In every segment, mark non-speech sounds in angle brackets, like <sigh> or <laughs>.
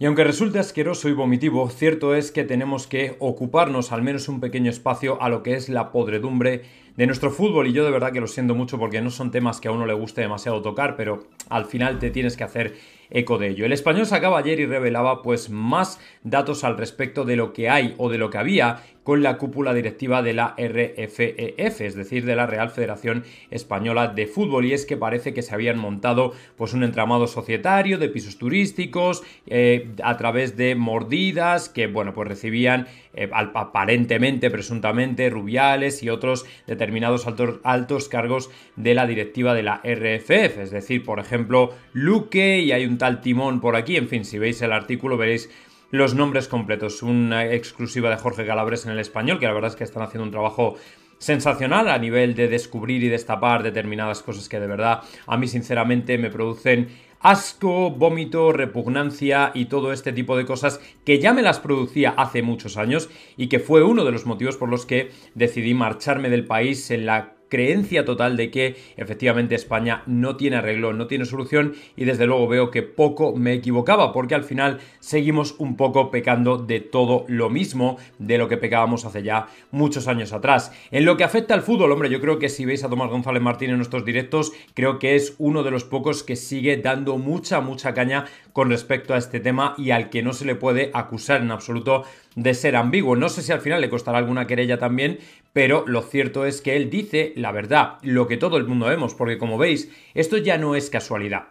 Y aunque resulte asqueroso y vomitivo, cierto es que tenemos que ocuparnos al menos un pequeño espacio a lo que es la podredumbre de nuestro fútbol y yo de verdad que lo siento mucho porque no son temas que a uno le guste demasiado tocar, pero al final te tienes que hacer eco de ello. El español sacaba ayer y revelaba pues más datos al respecto de lo que hay o de lo que había con la cúpula directiva de la RFEF, e es decir, de la Real Federación Española de Fútbol. Y es que parece que se habían montado pues, un entramado societario de pisos turísticos eh, a través de mordidas que, bueno, pues recibían eh, aparentemente, presuntamente, Rubiales y otros determinados altos, altos cargos de la directiva de la RFF, e es decir, por ejemplo, Luque y hay un tal Timón por aquí, en fin, si veis el artículo veréis los nombres completos. Una exclusiva de Jorge Calabres en el español, que la verdad es que están haciendo un trabajo sensacional a nivel de descubrir y destapar determinadas cosas que de verdad a mí sinceramente me producen asco, vómito, repugnancia y todo este tipo de cosas que ya me las producía hace muchos años y que fue uno de los motivos por los que decidí marcharme del país en la creencia total de que efectivamente España no tiene arreglo, no tiene solución y desde luego veo que poco me equivocaba porque al final seguimos un poco pecando de todo lo mismo de lo que pecábamos hace ya muchos años atrás. En lo que afecta al fútbol, hombre, yo creo que si veis a Tomás González Martín en nuestros directos, creo que es uno de los pocos que sigue dando mucha, mucha caña con respecto a este tema y al que no se le puede acusar en absoluto de ser ambiguo. No sé si al final le costará alguna querella también, pero lo cierto es que él dice la verdad, lo que todo el mundo vemos, porque como veis, esto ya no es casualidad.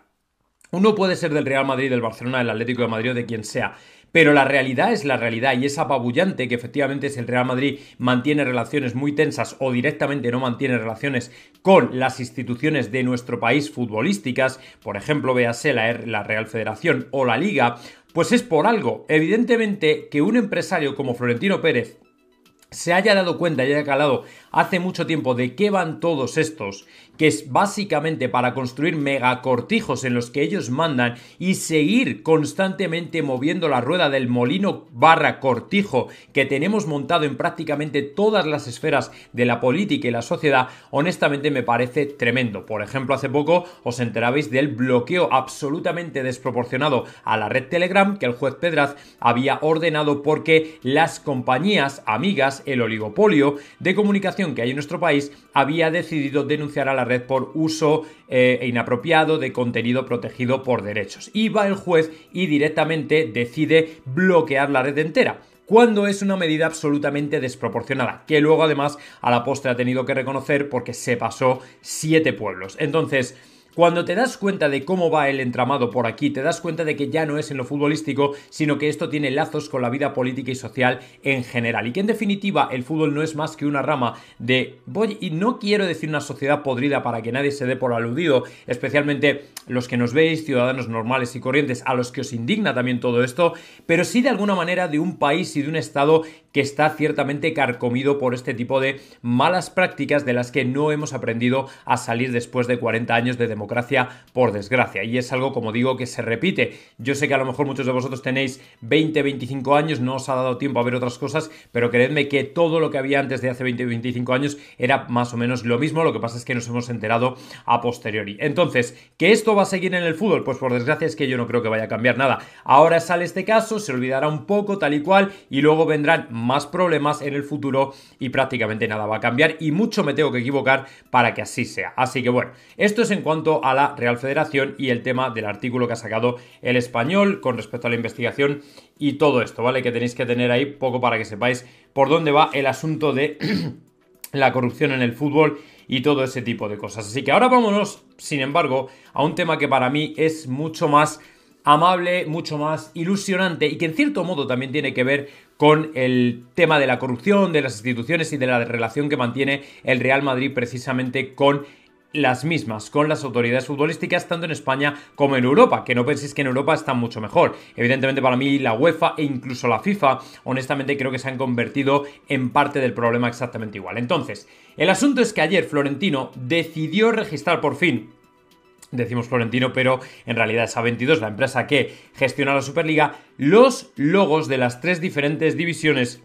Uno puede ser del Real Madrid, del Barcelona, del Atlético de Madrid o de quien sea, pero la realidad es la realidad y es apabullante que efectivamente si el Real Madrid mantiene relaciones muy tensas o directamente no mantiene relaciones con las instituciones de nuestro país futbolísticas, por ejemplo, véase la, la Real Federación o la Liga, pues es por algo. Evidentemente que un empresario como Florentino Pérez se haya dado cuenta y haya calado hace mucho tiempo de qué van todos estos que es básicamente para construir megacortijos en los que ellos mandan y seguir constantemente moviendo la rueda del molino barra cortijo que tenemos montado en prácticamente todas las esferas de la política y la sociedad, honestamente me parece tremendo. Por ejemplo, hace poco os enterabais del bloqueo absolutamente desproporcionado a la red Telegram que el juez Pedraz había ordenado porque las compañías amigas, el oligopolio de comunicación que hay en nuestro país, había decidido denunciar a la red por uso eh, inapropiado de contenido protegido por derechos. Y va el juez y directamente decide bloquear la red entera cuando es una medida absolutamente desproporcionada, que luego además a la postre ha tenido que reconocer porque se pasó siete pueblos. Entonces, cuando te das cuenta de cómo va el entramado por aquí, te das cuenta de que ya no es en lo futbolístico, sino que esto tiene lazos con la vida política y social en general. Y que en definitiva el fútbol no es más que una rama de voy y no quiero decir una sociedad podrida para que nadie se dé por aludido, especialmente los que nos veis, ciudadanos normales y corrientes, a los que os indigna también todo esto, pero sí de alguna manera de un país y de un estado que está ciertamente carcomido por este tipo de malas prácticas de las que no hemos aprendido a salir después de 40 años de democracia democracia, por desgracia. Y es algo, como digo, que se repite. Yo sé que a lo mejor muchos de vosotros tenéis 20, 25 años, no os ha dado tiempo a ver otras cosas, pero creedme que todo lo que había antes de hace 20, 25 años era más o menos lo mismo, lo que pasa es que nos hemos enterado a posteriori. Entonces, ¿que esto va a seguir en el fútbol? Pues por desgracia es que yo no creo que vaya a cambiar nada. Ahora sale este caso, se olvidará un poco, tal y cual, y luego vendrán más problemas en el futuro y prácticamente nada va a cambiar y mucho me tengo que equivocar para que así sea. Así que bueno, esto es en cuanto a la Real Federación y el tema del artículo que ha sacado el español con respecto a la investigación y todo esto, ¿vale? Que tenéis que tener ahí poco para que sepáis por dónde va el asunto de <clears throat> la corrupción en el fútbol y todo ese tipo de cosas. Así que ahora vámonos, sin embargo, a un tema que para mí es mucho más amable, mucho más ilusionante y que en cierto modo también tiene que ver con el tema de la corrupción, de las instituciones y de la relación que mantiene el Real Madrid precisamente con las mismas con las autoridades futbolísticas tanto en España como en Europa, que no penséis que en Europa está mucho mejor. Evidentemente para mí la UEFA e incluso la FIFA, honestamente creo que se han convertido en parte del problema exactamente igual. Entonces, el asunto es que ayer Florentino decidió registrar por fin decimos Florentino, pero en realidad es A22, la empresa que gestiona la Superliga, los logos de las tres diferentes divisiones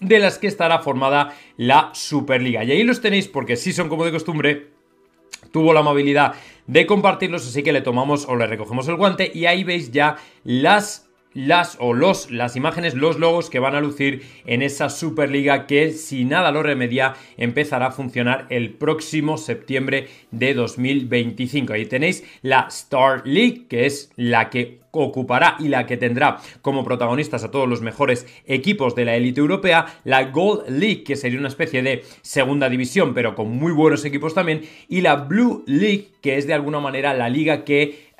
de las que estará formada la Superliga. Y ahí los tenéis porque sí son como de costumbre, tuvo la amabilidad de compartirlos, así que le tomamos o le recogemos el guante y ahí veis ya las las o los las imágenes, los logos que van a lucir en esa Superliga que si nada lo remedia empezará a funcionar el próximo septiembre de 2025. Ahí tenéis la Star League, que es la que ocupará y la que tendrá como protagonistas a todos los mejores equipos de la élite europea, la Gold League, que sería una especie de segunda división, pero con muy buenos equipos también, y la Blue League, que es de alguna manera la liga que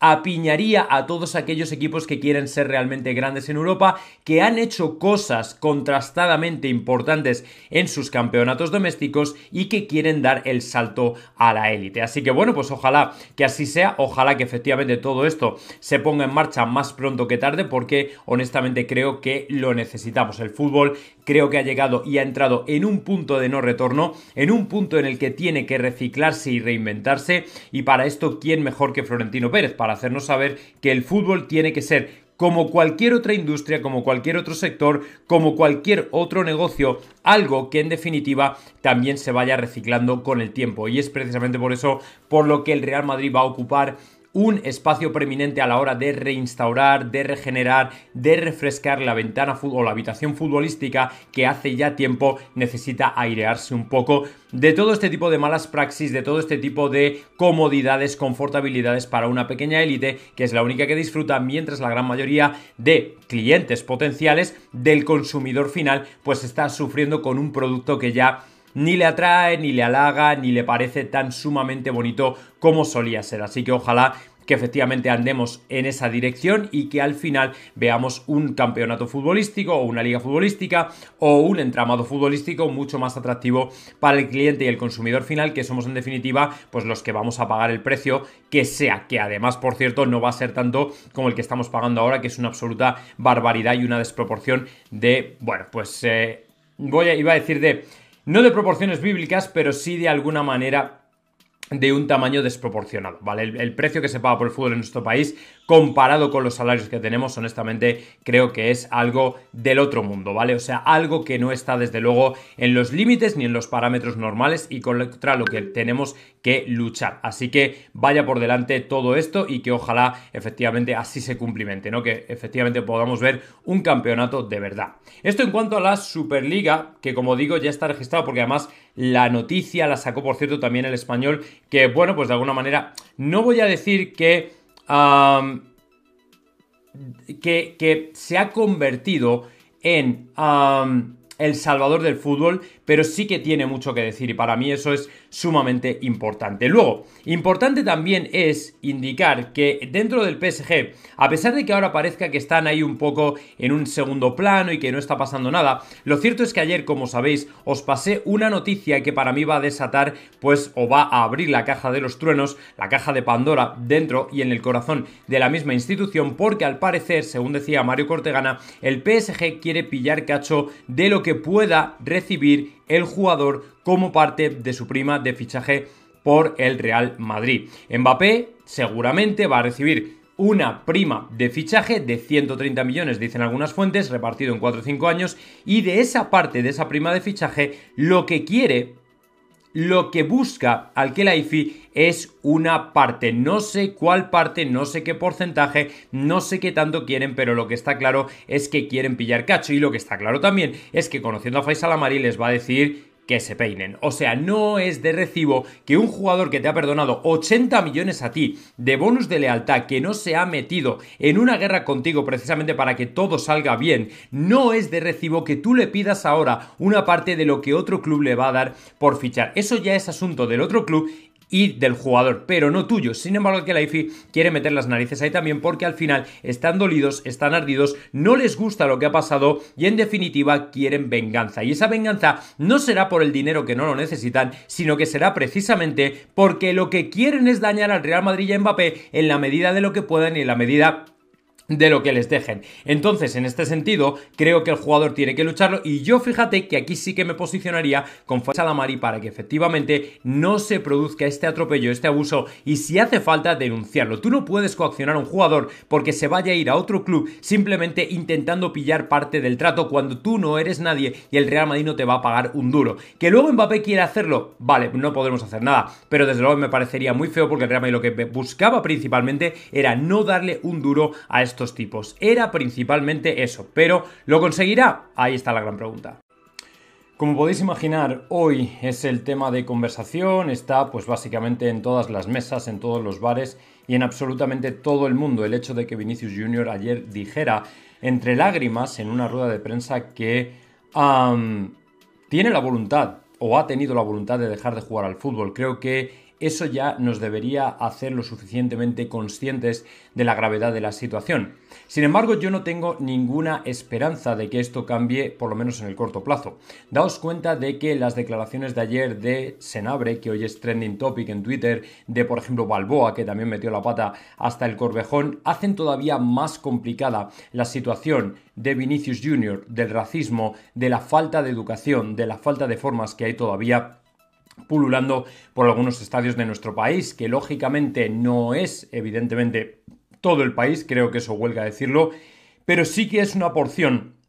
apiñaría a todos aquellos equipos que quieren ser realmente grandes en Europa, que han hecho cosas contrastadamente importantes en sus campeonatos domésticos y que quieren dar el salto a la élite. Así que bueno, pues ojalá que así sea, ojalá que efectivamente todo esto se ponga en marcha más pronto que tarde porque honestamente creo que lo necesitamos. El fútbol creo que ha llegado y ha entrado en un punto de no retorno, en un punto en el que tiene que reciclarse y reinventarse y para esto, ¿quién mejor que Florentino Pérez? hacernos saber que el fútbol tiene que ser como cualquier otra industria, como cualquier otro sector, como cualquier otro negocio, algo que en definitiva también se vaya reciclando con el tiempo. Y es precisamente por eso por lo que el Real Madrid va a ocupar un espacio preeminente a la hora de reinstaurar, de regenerar, de refrescar la ventana o la habitación futbolística que hace ya tiempo necesita airearse un poco de todo este tipo de malas praxis, de todo este tipo de comodidades, confortabilidades para una pequeña élite que es la única que disfruta, mientras la gran mayoría de clientes potenciales del consumidor final pues está sufriendo con un producto que ya ni le atrae, ni le halaga, ni le parece tan sumamente bonito como solía ser. Así que ojalá que efectivamente andemos en esa dirección y que al final veamos un campeonato futbolístico o una liga futbolística o un entramado futbolístico mucho más atractivo para el cliente y el consumidor final que somos en definitiva pues los que vamos a pagar el precio que sea que además por cierto no va a ser tanto como el que estamos pagando ahora que es una absoluta barbaridad y una desproporción de bueno pues eh, voy a, iba a decir de no de proporciones bíblicas, pero sí de alguna manera de un tamaño desproporcionado, ¿vale? El, precio que se paga por el fútbol en nuestro país comparado con los salarios que tenemos, honestamente creo que es algo del otro mundo, ¿vale? O sea, algo que no está desde luego en los límites ni en los parámetros normales y contra lo que tenemos que luchar. Así que vaya por delante todo esto y que ojalá efectivamente así se cumplimente, ¿no? Que efectivamente podamos ver un campeonato de verdad. Esto en cuanto a la Superliga, que como digo ya está registrado porque además la noticia la sacó por cierto también el español, que bueno, pues de alguna manera no voy a decir que que, se ha convertido en el salvador del fútbol, pero sí que tiene mucho que decir y para mí eso es sumamente importante. Luego, importante también es indicar que dentro del PSG, a pesar de que ahora parezca que están ahí un poco en un segundo plano y que no está pasando nada, lo cierto es que ayer, como sabéis, os pasé una noticia que para mí va a desatar, pues, o va a abrir la caja de los truenos, la caja de Pandora, dentro y en el corazón de la misma institución, porque al parecer, según decía Mario Cortegana, el PSG quiere pillar cacho de lo que pueda recibir el jugador como parte de su prima de fichaje por el Real Madrid. Mbappé seguramente va a recibir una prima de fichaje de 130 millones, dicen algunas fuentes, repartido en 4 o 5 años, y de esa parte, de esa prima de fichaje, lo que quiere, lo que busca al Kelaifi es una parte, no sé cuál parte, no sé qué porcentaje, no sé qué tanto quieren, pero lo que está claro es que quieren pillar cacho, y lo que está claro también es que conociendo a Faisal Amari les va a decir que se peinen. O sea, no es de recibo que un jugador que te ha perdonado 80 millones a ti de bonus de lealtad, que no se ha metido en una guerra contigo precisamente para que todo salga bien, no es de recibo que tú le pidas ahora una parte de lo que otro club le va a dar por fichar. Eso ya es asunto del otro club y del jugador, pero no tuyo. Sin embargo, que iFi quiere meter las narices ahí también porque al final están dolidos, están ardidos, no les gusta lo que ha pasado y en definitiva quieren venganza. Y esa venganza no será por el dinero que no lo necesitan, sino que será precisamente porque lo que quieren es dañar al Real Madrid y a Mbappé en la medida de lo que puedan y en la medida de lo que les dejen. Entonces, en este sentido, creo que el jugador tiene que lucharlo y yo fíjate que aquí sí que me posicionaría con Mari para que efectivamente no se produzca este atropello, este abuso y si hace falta denunciarlo. Tú no puedes coaccionar a un jugador porque se vaya a ir a otro club simplemente intentando pillar parte del trato cuando tú no eres nadie y el Real Madrid no te va a pagar un duro. Que luego Mbappé quiera hacerlo, vale, no podemos hacer nada, pero desde luego me parecería muy feo porque el Real Madrid lo que buscaba principalmente era no darle un duro a estos tipos. Era principalmente eso, pero ¿lo conseguirá? Ahí está la gran pregunta. Como podéis imaginar, hoy es el tema de conversación, está pues básicamente en todas las mesas, en todos los bares y en absolutamente todo el mundo. El hecho de que Vinicius Jr. ayer dijera entre lágrimas en una rueda de prensa que tiene la voluntad o ha tenido la voluntad de dejar de jugar al fútbol. Creo que eso ya nos debería hacer lo suficientemente conscientes de la gravedad de la situación. Sin embargo, yo no tengo ninguna esperanza de que esto cambie, por lo menos en el corto plazo. Daos cuenta de que las declaraciones de ayer de Senabre, que hoy es trending topic en Twitter, de por ejemplo Balboa, que también metió la pata hasta el corvejón, hacen todavía más complicada la situación de Vinicius Jr., del racismo, de la falta de educación, de la falta de formas que hay todavía pululando por algunos estadios de nuestro país, que lógicamente no es evidentemente todo el país, creo que eso huelga decirlo, pero sí que es una porción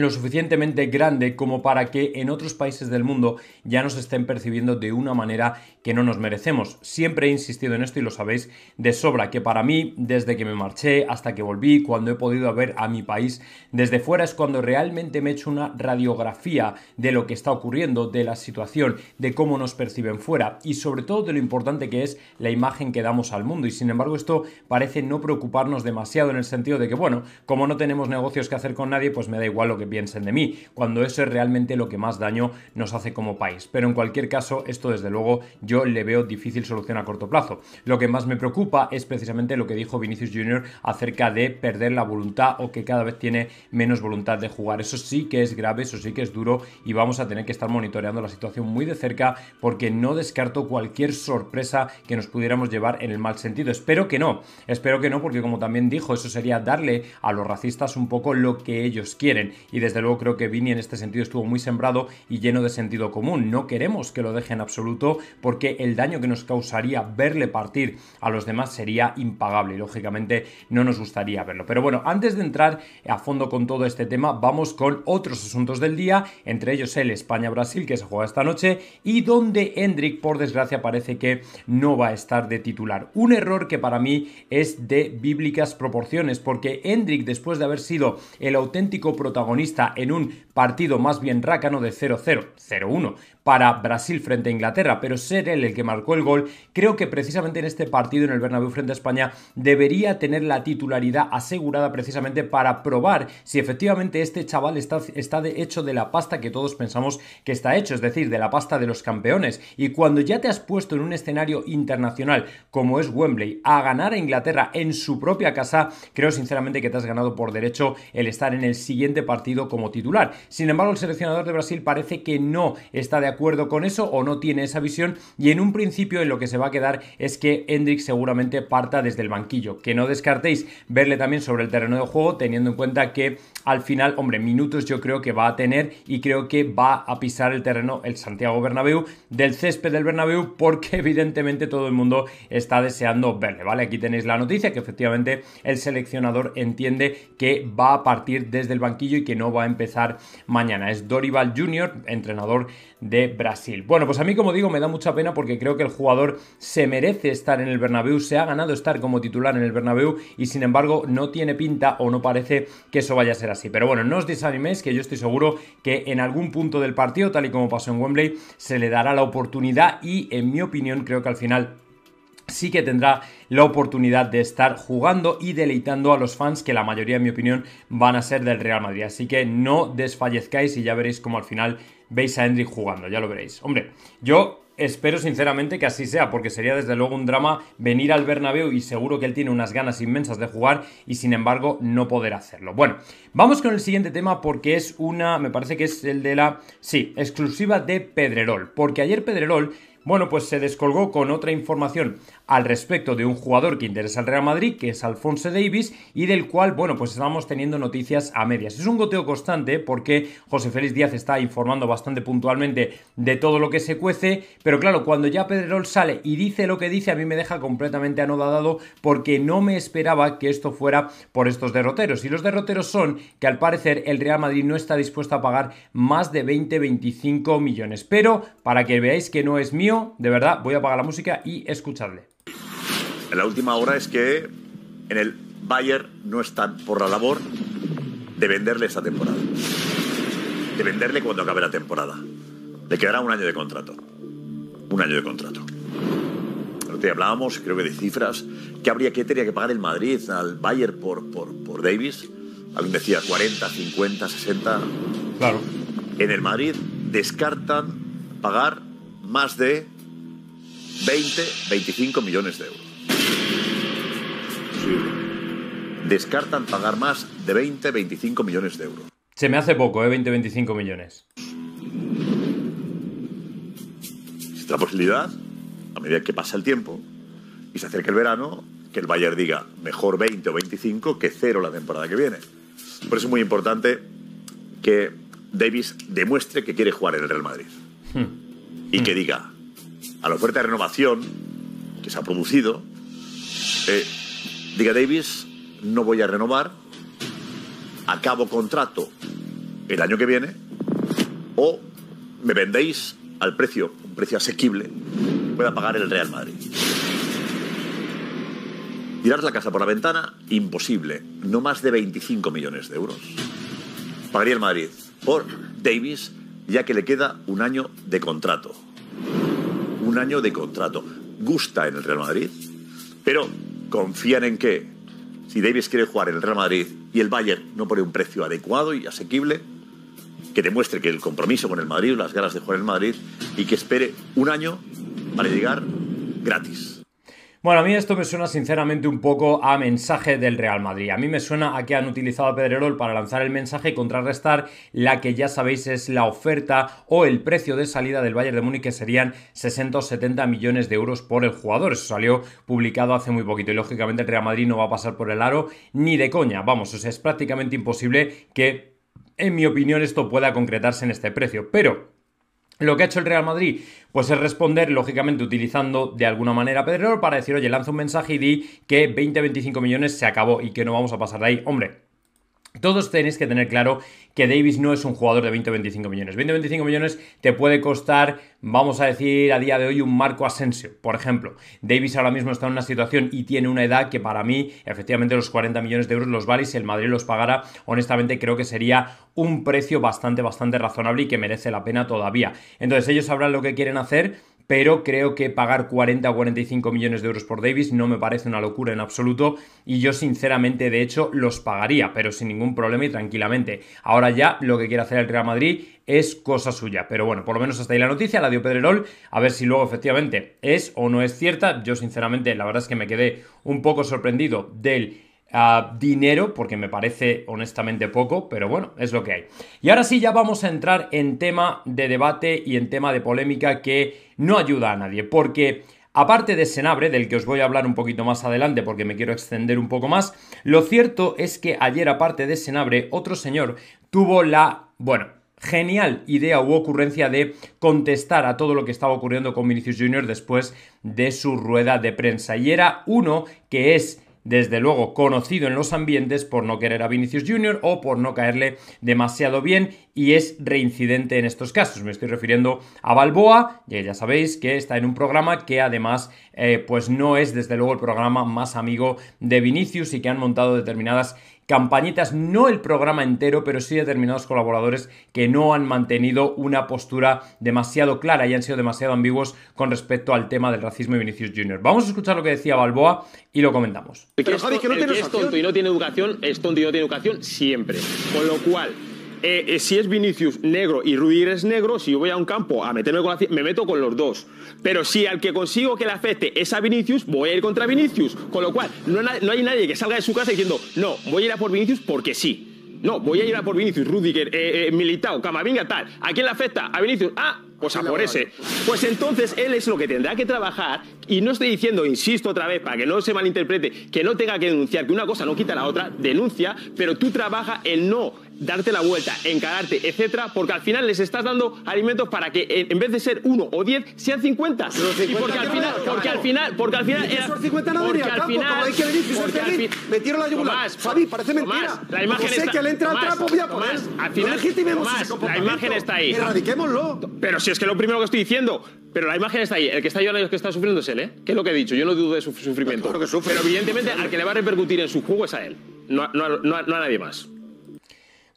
lo suficientemente grande como para que en otros países del mundo ya nos estén percibiendo de una manera que no nos merecemos. Siempre he insistido en esto y lo sabéis de sobra, que para mí, desde que me marché hasta que volví, cuando he podido ver a mi país desde fuera, es cuando realmente me he hecho una radiografía de lo que está ocurriendo, de la situación, de cómo nos perciben fuera y sobre todo de lo importante que es la imagen que damos al mundo. Y sin embargo esto parece no preocuparnos demasiado en el sentido de que, bueno, como no tenemos negocios que hacer con nadie, pues me da igual lo que piensen de mí, cuando eso es realmente lo que más daño nos hace como país. Pero en cualquier caso, esto desde luego yo le veo difícil solución a corto plazo. Lo que más me preocupa es precisamente lo que dijo Vinicius Jr. acerca de perder la voluntad o que cada vez tiene menos voluntad de jugar. Eso sí que es grave, eso sí que es duro y vamos a tener que estar monitoreando la situación muy de cerca porque no descarto cualquier sorpresa que nos pudiéramos llevar en el mal sentido. Espero que no, espero que no porque como también dijo, eso sería darle a los racistas un poco lo que ellos quieren y desde luego creo que Vini en este sentido estuvo muy sembrado y lleno de sentido común. No queremos que lo deje en absoluto porque el daño que nos causaría verle partir a los demás sería impagable y lógicamente no nos gustaría verlo. Pero bueno, antes de entrar a fondo con todo este tema, vamos con otros asuntos del día, entre ellos el España-Brasil que se juega esta noche y donde Hendrik por desgracia parece que no va a estar de titular. Un error que para mí es de bíblicas proporciones porque Hendrik después de haber sido el auténtico protagonista está en un partido más bien rácano de 0-0, 0-1 para Brasil frente a Inglaterra, pero ser él el que marcó el gol, creo que precisamente en este partido en el Bernabéu frente a España debería tener la titularidad asegurada precisamente para probar si efectivamente este chaval está, está de hecho de la pasta que todos pensamos que está hecho, es decir, de la pasta de los campeones. Y cuando ya te has puesto en un escenario internacional como es Wembley a ganar a Inglaterra en su propia casa, creo sinceramente que te has ganado por derecho el estar en el siguiente partido como titular. Sin embargo, el seleccionador de Brasil parece que no está de acuerdo con eso o no tiene esa visión y en un principio en lo que se va a quedar es que Hendrik seguramente parta desde el banquillo. Que no descartéis verle también sobre el terreno de juego teniendo en cuenta que al final, hombre, minutos yo creo que va a tener y creo que va a pisar el terreno el Santiago Bernabéu del césped del Bernabéu porque evidentemente todo el mundo está deseando verle, ¿vale? Aquí tenéis la noticia que efectivamente el seleccionador entiende que va a partir desde el banquillo y que no va a empezar mañana. Es Dorival Jr., entrenador de Brasil. Bueno, pues a mí, como digo, me da mucha pena porque creo que el jugador se merece estar en el Bernabéu, se ha ganado estar como titular en el Bernabéu y sin embargo no tiene pinta o no parece que eso vaya a ser así. Pero bueno, no os desaniméis que yo estoy seguro que en algún punto del partido, tal y como pasó en Wembley, se le dará la oportunidad y en mi opinión creo que al final sí que tendrá la oportunidad de estar jugando y deleitando a los fans que la mayoría, en mi opinión, van a ser del Real Madrid. Así que no desfallezcáis y ya veréis cómo al final veis a Hendrik jugando, ya lo veréis. Hombre, yo espero sinceramente que así sea, porque sería desde luego un drama venir al Bernabéu y seguro que él tiene unas ganas inmensas de jugar y sin embargo no poder hacerlo. Bueno, vamos con el siguiente tema porque es una, me parece que es el de la, sí, exclusiva de Pedrerol, porque ayer Pedrerol bueno, pues se descolgó con otra información al respecto de un jugador que interesa al Real Madrid, que es Alfonso Davis, y del cual, bueno, pues estamos teniendo noticias a medias. Es un goteo constante porque José Félix Díaz está informando bastante puntualmente de todo lo que se cuece, pero claro, cuando ya Pedrerol sale y dice lo que dice, a mí me deja completamente anodadado porque no me esperaba que esto fuera por estos derroteros. Y los derroteros son que al parecer el Real Madrid no está dispuesto a pagar más de 20-25 millones. Pero para que veáis que no es mío, de verdad, voy a apagar la música y escucharle en la última hora es que en el Bayern no están por la labor de venderle esta temporada. De venderle cuando acabe la temporada. Le quedará un año de contrato. Un año de contrato. Te hablábamos, creo que de cifras, que habría que tenía que pagar el Madrid al Bayern por, por, por Davis. Alguien decía 40, 50, 60. Claro. En el Madrid descartan pagar más de 20, 25 millones de euros. Descartan pagar más de 20-25 millones de euros. Se me hace poco, ¿eh? 20-25 millones. es la posibilidad, a medida que pasa el tiempo y se acerca el verano, que el Bayern diga mejor 20 o 25 que cero la temporada que viene. Por eso es muy importante que Davis demuestre que quiere jugar en el Real Madrid. Hmm. Y que diga, a la oferta de renovación que se ha producido, eh, diga Davis, no voy a renovar, acabo contrato el año que viene o me vendéis al precio, un precio asequible, pueda pagar el Real Madrid. Tirar la casa por la ventana, imposible, no más de 25 millones de euros. Pagaría el Madrid por Davis ya que le queda un año de contrato. Un año de contrato. Gusta en el Real Madrid, pero confían en que si Davis quiere jugar en el Real Madrid y el Bayern no pone un precio adecuado y asequible, que demuestre que el compromiso con el Madrid, las ganas de jugar en el Madrid y que espere un año para llegar gratis. Bueno, a mí esto me suena sinceramente un poco a mensaje del Real Madrid. A mí me suena a que han utilizado a Pedrerol para lanzar el mensaje y contrarrestar la que ya sabéis es la oferta o el precio de salida del Bayern de Múnich, que serían 60 millones de euros por el jugador. Eso salió publicado hace muy poquito y lógicamente el Real Madrid no va a pasar por el aro ni de coña. Vamos, o es prácticamente imposible que, en mi opinión, esto pueda concretarse en este precio. Pero lo que ha hecho el Real Madrid, pues es responder, lógicamente, utilizando de alguna manera a Pedrerol para decir, oye, lanza un mensaje y di que 20-25 millones se acabó y que no vamos a pasar de ahí. Hombre, todos tenéis que tener claro que Davis no es un jugador de 20 o 25 millones. 20 o 25 millones te puede costar, vamos a decir, a día de hoy un Marco Asensio, por ejemplo. Davis ahora mismo está en una situación y tiene una edad que para mí, efectivamente, los 40 millones de euros los vale y si el Madrid los pagara, honestamente creo que sería un precio bastante, bastante razonable y que merece la pena todavía. Entonces ellos sabrán lo que quieren hacer pero creo que pagar 40 o 45 millones de euros por Davis no me parece una locura en absoluto y yo sinceramente de hecho los pagaría, pero sin ningún problema y tranquilamente. Ahora ya lo que quiere hacer el Real Madrid es cosa suya, pero bueno, por lo menos hasta ahí la noticia, la dio Pedrerol, a ver si luego efectivamente es o no es cierta. Yo sinceramente la verdad es que me quedé un poco sorprendido del ah, dinero, porque me parece honestamente poco, pero bueno, es lo que hay. Y ahora sí, ya vamos a entrar en tema de debate y en tema de polémica que no ayuda a nadie, porque aparte de Senabre, del que os voy a hablar un poquito más adelante porque me quiero extender un poco más, lo cierto es que ayer aparte de Senabre, otro señor tuvo la, bueno, genial idea u ocurrencia de contestar a todo lo que estaba ocurriendo con Vinicius Jr. después de su rueda de prensa. Y era uno que es desde luego conocido en los ambientes por no querer a Vinicius Jr. o por no caerle demasiado bien y es reincidente en estos casos. Me estoy refiriendo a Balboa, ya, ya sabéis que está en un programa que además eh, pues no es desde luego el programa más amigo de Vinicius y que han montado determinadas campañitas, no el programa entero, pero sí determinados colaboradores que no han mantenido una postura demasiado clara y han sido demasiado ambiguos con respecto al tema del racismo y Vinicius Jr. Vamos a escuchar lo que decía Balboa y lo comentamos. Pero, es tonto y no tiene educación, es tonto y no tiene educación siempre. Con lo cual, eh, eh, si es Vinicius negro y Rudiger es negro, si yo voy a un campo a meterme con la me meto con los dos. Pero si al que consigo que le afecte es a Vinicius, voy a ir contra Vinicius. Con lo cual, no, hay nadie que salga de su casa diciendo, no, voy a ir a por Vinicius porque sí. No, voy a ir a por Vinicius, Rudiger, eh, eh, Militao, Camavinga, tal. ¿A quién le afecta? A Vinicius. Ah, pues a por ese. Pues entonces él es lo que tendrá que trabajar. Y no estoy diciendo, insisto otra vez, para que no se malinterprete, que no tenga que denunciar, que una cosa no quita la otra, denuncia, pero tú trabaja el no darte la vuelta, encararte, etcétera, porque al final les estás dando alimentos para que eh, en vez de ser uno o 10 sean 50. y porque al final, porque al final, porque al final era, al al final, como hay que venir, me la yugular. parece mentira. la imagen está, que al final, la imagen está ahí. Erradiquémoslo. Pero si es que lo primero que estoy diciendo, pero la imagen está ahí. El que está llorando y que está sufriendo es él, ¿eh? Que es lo que he dicho. Yo no dudo de su sufrimiento. Pero evidentemente al que le va a repercutir en su juego es a él, no, no a nadie más.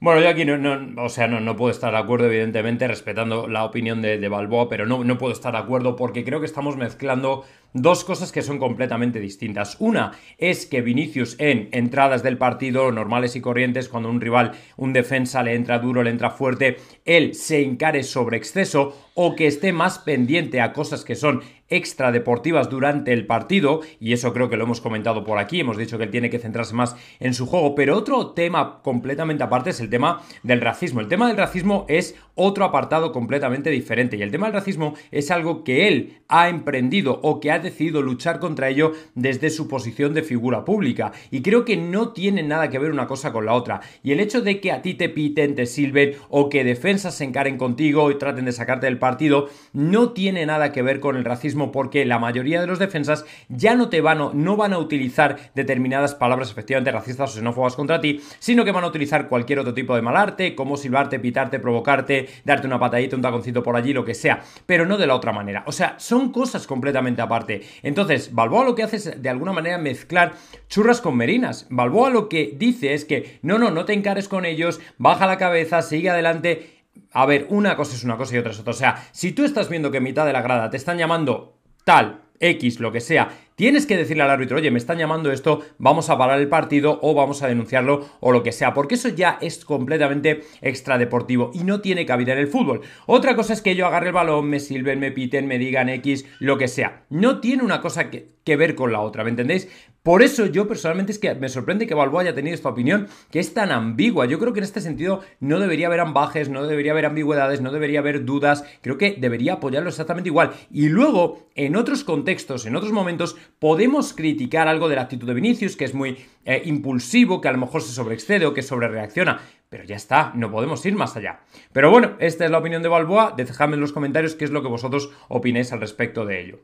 Bueno, yo aquí no, o sea, no, puedo estar de acuerdo, evidentemente, respetando la opinión de, de Balboa, pero no, no puedo estar de acuerdo porque creo que estamos mezclando dos cosas que son completamente distintas. Una es que Vinicius en entradas del partido normales y corrientes, cuando un rival, un defensa le entra duro, le entra fuerte, él se encare sobre exceso o que esté más pendiente a cosas que son extra deportivas durante el partido, y eso creo que lo hemos comentado por aquí, hemos dicho que él tiene que centrarse más en su juego, pero otro tema completamente aparte es el tema del racismo. El tema del racismo es otro apartado completamente diferente, y el tema del racismo es algo que él ha emprendido o que ha decidido luchar contra ello desde su posición de figura pública. Y creo que no tiene nada que ver una cosa con la otra. Y el hecho de que a ti te piten, te silben o que defensas se encaren contigo y traten de sacarte del partido, no tiene nada que ver con el racismo porque la mayoría de los defensas ya no te van, a, no van a utilizar determinadas palabras efectivamente racistas o xenófobas contra ti, sino que van a utilizar cualquier otro tipo de mal arte, como silbarte, pitarte, provocarte, darte una patadita, un taconcito por allí, lo que sea, pero no de la otra manera. O sea, son cosas completamente aparte. Entonces, Balboa lo que hace es de alguna manera mezclar churras con merinas. Balboa lo que dice es que no, no, no te encares con ellos, baja la cabeza, sigue adelante. A ver, una cosa es una cosa y otra es otra. O sea, si tú estás viendo que mitad de la grada te están llamando tal, X, lo que sea, tienes que decirle al árbitro, oye, me están llamando esto, vamos a parar el partido o vamos a denunciarlo o lo que sea, porque eso ya es completamente extradeportivo y no tiene cabida en el fútbol. Otra cosa es que yo agarre el balón, me silben, me piten, me digan X, lo que sea. No tiene una cosa que que ver con la otra, ¿me entendéis? Por eso yo personalmente es que me sorprende que Balboa haya tenido esta opinión que es tan ambigua. Yo creo que en este sentido no debería haber ambajes, no debería haber ambigüedades, no debería haber dudas. Creo que debería apoyarlo exactamente igual. Y luego, en otros contextos, en otros momentos, podemos criticar algo de la actitud de Vinicius, que es muy eh, impulsivo, que a lo mejor se sobreexcede o que sobrereacciona. Pero ya está, no podemos ir más allá. Pero bueno, esta es la opinión de Balboa. Dejadme en los comentarios qué es lo que vosotros opinéis al respecto de ello.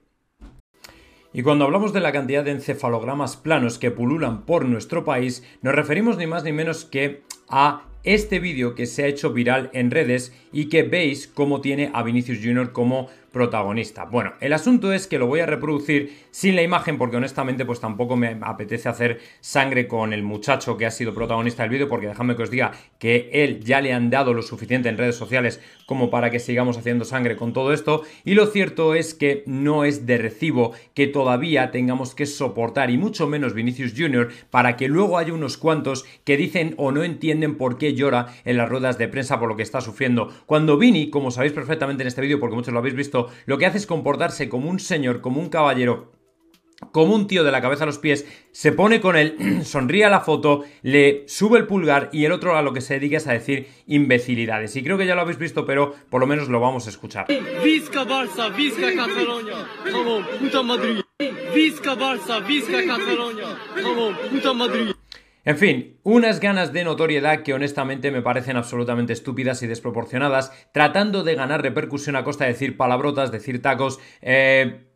Y cuando hablamos de la cantidad de encefalogramas planos que pululan por nuestro país, nos referimos ni más ni menos que a este vídeo que se ha hecho viral en redes y que veis cómo tiene a Vinicius Jr. como protagonista. Bueno, el asunto es que lo voy a reproducir sin la imagen porque honestamente pues tampoco me apetece hacer sangre con el muchacho que ha sido protagonista del vídeo porque déjame que os diga que él ya le han dado lo suficiente en redes sociales como para que sigamos haciendo sangre con todo esto y lo cierto es que no es de recibo que todavía tengamos que soportar y mucho menos Vinicius Jr. para que luego haya unos cuantos que dicen o no entienden por qué llora en las ruedas de prensa por lo que está sufriendo cuando Vini, como sabéis perfectamente en este vídeo, porque muchos lo habéis visto, lo que hace es comportarse como un señor, como un caballero, como un tío de la cabeza a los pies, se pone con él, <clears throat> sonríe a la foto, le sube el pulgar y el otro a lo que se dedica es a decir imbecilidades. Y creo que ya lo habéis visto, pero por lo menos lo vamos a escuchar. Visca Barça, visca Cataluña, puta Madrid. Visca Barça, visca Cataluña, puta Madrid. En fin, unas ganas de notoriedad que honestamente me parecen absolutamente estúpidas y desproporcionadas, tratando de ganar repercusión a costa de decir palabrotas, decir tacos, eh